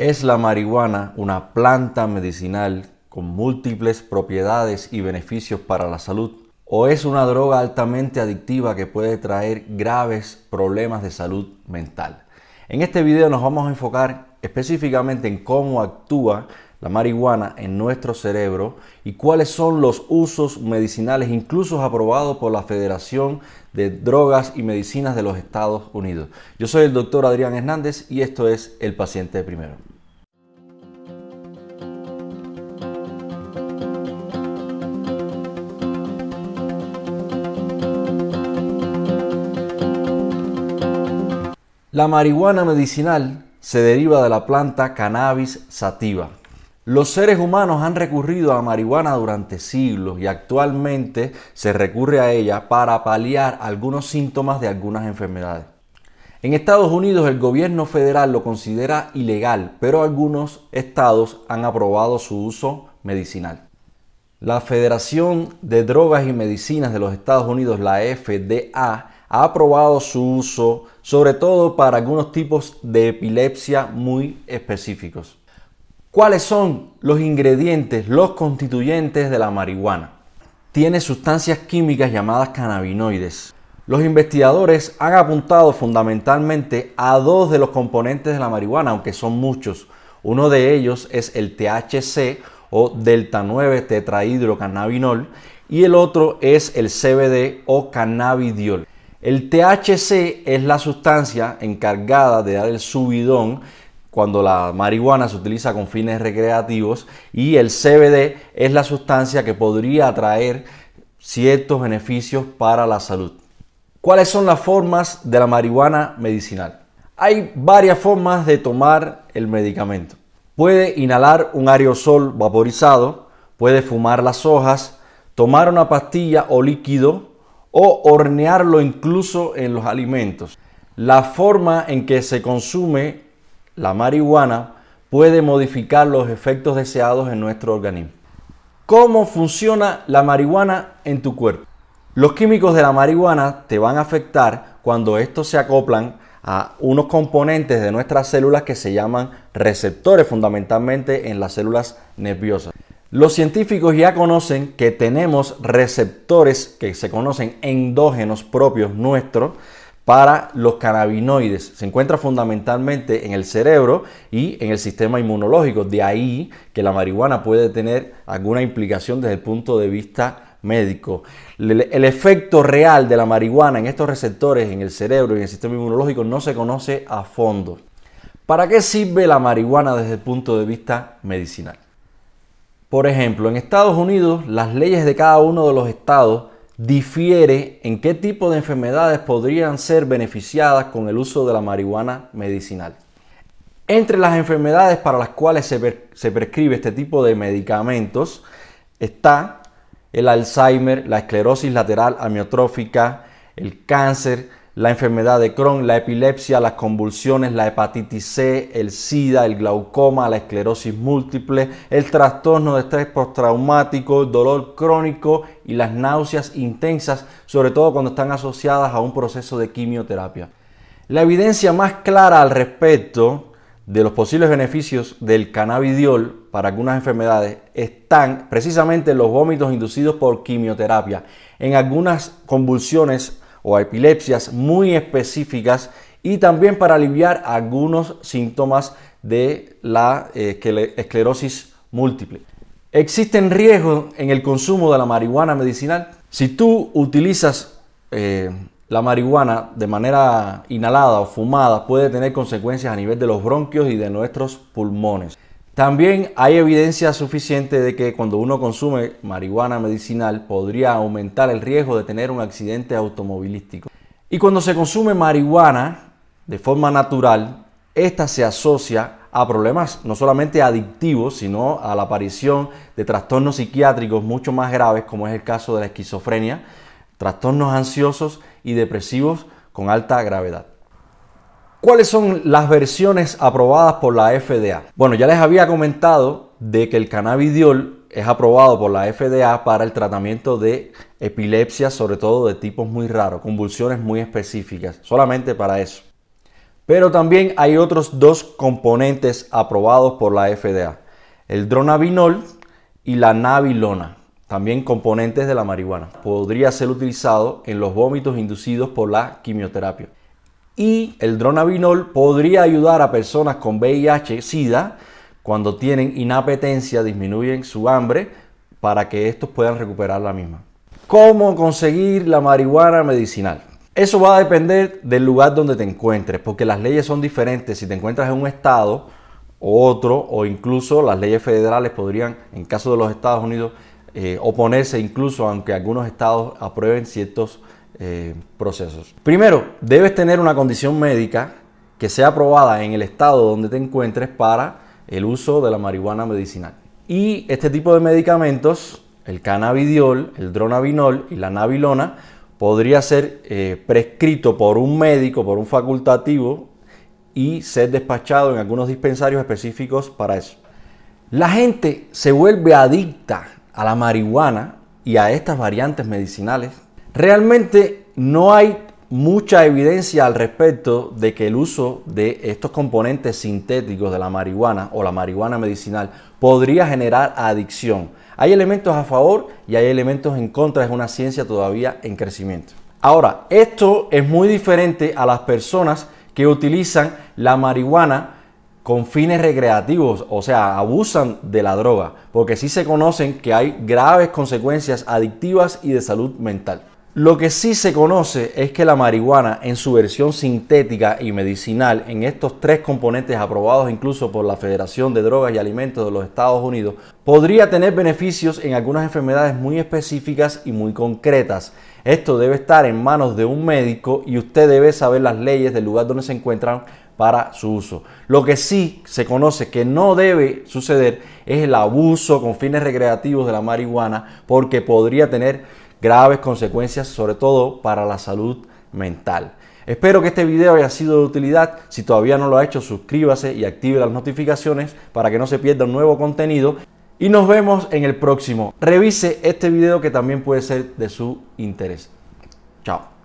¿Es la marihuana una planta medicinal con múltiples propiedades y beneficios para la salud? ¿O es una droga altamente adictiva que puede traer graves problemas de salud mental? En este video nos vamos a enfocar específicamente en cómo actúa la marihuana en nuestro cerebro y cuáles son los usos medicinales incluso aprobados por la Federación de Drogas y Medicinas de los Estados Unidos. Yo soy el doctor Adrián Hernández y esto es El Paciente Primero. La marihuana medicinal se deriva de la planta cannabis sativa. Los seres humanos han recurrido a marihuana durante siglos y actualmente se recurre a ella para paliar algunos síntomas de algunas enfermedades. En Estados Unidos el gobierno federal lo considera ilegal, pero algunos estados han aprobado su uso medicinal. La Federación de Drogas y Medicinas de los Estados Unidos, la FDA, ha aprobado su uso, sobre todo para algunos tipos de epilepsia muy específicos. ¿Cuáles son los ingredientes, los constituyentes de la marihuana? Tiene sustancias químicas llamadas cannabinoides. Los investigadores han apuntado fundamentalmente a dos de los componentes de la marihuana, aunque son muchos. Uno de ellos es el THC o delta 9 tetrahidrocannabinol y el otro es el CBD o cannabidiol. El THC es la sustancia encargada de dar el subidón cuando la marihuana se utiliza con fines recreativos y el CBD es la sustancia que podría atraer ciertos beneficios para la salud. ¿Cuáles son las formas de la marihuana medicinal? Hay varias formas de tomar el medicamento. Puede inhalar un aerosol vaporizado, puede fumar las hojas, tomar una pastilla o líquido o hornearlo incluso en los alimentos. La forma en que se consume la marihuana puede modificar los efectos deseados en nuestro organismo. ¿Cómo funciona la marihuana en tu cuerpo? Los químicos de la marihuana te van a afectar cuando estos se acoplan a unos componentes de nuestras células que se llaman receptores fundamentalmente en las células nerviosas. Los científicos ya conocen que tenemos receptores que se conocen endógenos propios nuestros para los cannabinoides. Se encuentra fundamentalmente en el cerebro y en el sistema inmunológico. De ahí que la marihuana puede tener alguna implicación desde el punto de vista médico. El efecto real de la marihuana en estos receptores en el cerebro y en el sistema inmunológico no se conoce a fondo. ¿Para qué sirve la marihuana desde el punto de vista medicinal? Por ejemplo, en Estados Unidos las leyes de cada uno de los estados difiere en qué tipo de enfermedades podrían ser beneficiadas con el uso de la marihuana medicinal. Entre las enfermedades para las cuales se, prescribe este tipo de medicamentos está el Alzheimer, la esclerosis lateral amiotrófica, el cáncer, la enfermedad de Crohn, la epilepsia, las convulsiones, la hepatitis C, el SIDA, el glaucoma, la esclerosis múltiple, el trastorno de estrés postraumático, el dolor crónico y las náuseas intensas, sobre todo cuando están asociadas a un proceso de quimioterapia. La evidencia más clara al respecto de los posibles beneficios del cannabidiol para algunas enfermedades están precisamente los vómitos inducidos por quimioterapia. En algunas convulsiones o epilepsias muy específicas y también para aliviar algunos síntomas de la eh, esclerosis múltiple. ¿Existen riesgos en el consumo de la marihuana medicinal? Si tú utilizas eh, la marihuana de manera inhalada o fumada, puede tener consecuencias a nivel de los bronquios y de nuestros pulmones. También hay evidencia suficiente de que cuando uno consume marihuana medicinal podría aumentar el riesgo de tener un accidente automovilístico. Y cuando se consume marihuana de forma natural, esta se asocia a problemas no solamente adictivos, sino a la aparición de trastornos psiquiátricos mucho más graves, como es el caso de la esquizofrenia, trastornos ansiosos y depresivos con alta gravedad. ¿Cuáles son las versiones aprobadas por la FDA? Bueno, ya les había comentado de que el cannabidiol es aprobado por la FDA para el tratamiento de epilepsia, sobre todo de tipos muy raros, convulsiones muy específicas, solamente para eso. Pero también hay otros dos componentes aprobados por la FDA, el dronabinol y la nabilona, también componentes de la marihuana. Podría ser utilizado en los vómitos inducidos por la quimioterapia y el dronabinol podría ayudar a personas con VIH-Sida cuando tienen inapetencia, disminuyen su hambre para que estos puedan recuperar la misma. ¿Cómo conseguir la marihuana medicinal? Eso va a depender del lugar donde te encuentres, porque las leyes son diferentes. Si te encuentras en un estado, otro, o incluso las leyes federales podrían, en caso de los Estados Unidos, eh, oponerse incluso aunque algunos estados aprueben ciertos eh, procesos. Primero, debes tener una condición médica que sea aprobada en el estado donde te encuentres para el uso de la marihuana medicinal. Y este tipo de medicamentos, el cannabidiol, el dronabinol y la nabilona, podría ser eh, prescrito por un médico, por un facultativo y ser despachado en algunos dispensarios específicos para eso. La gente se vuelve adicta a la marihuana y a estas variantes medicinales Realmente no hay mucha evidencia al respecto de que el uso de estos componentes sintéticos de la marihuana o la marihuana medicinal podría generar adicción. Hay elementos a favor y hay elementos en contra, es una ciencia todavía en crecimiento. Ahora, esto es muy diferente a las personas que utilizan la marihuana con fines recreativos, o sea, abusan de la droga, porque sí se conocen que hay graves consecuencias adictivas y de salud mental. Lo que sí se conoce es que la marihuana en su versión sintética y medicinal, en estos tres componentes aprobados incluso por la Federación de Drogas y Alimentos de los Estados Unidos, podría tener beneficios en algunas enfermedades muy específicas y muy concretas. Esto debe estar en manos de un médico y usted debe saber las leyes del lugar donde se encuentran para su uso. Lo que sí se conoce que no debe suceder es el abuso con fines recreativos de la marihuana porque podría tener graves consecuencias, sobre todo para la salud mental. Espero que este video haya sido de utilidad. Si todavía no lo ha hecho, suscríbase y active las notificaciones para que no se pierda un nuevo contenido. Y nos vemos en el próximo. Revise este video que también puede ser de su interés. Chao.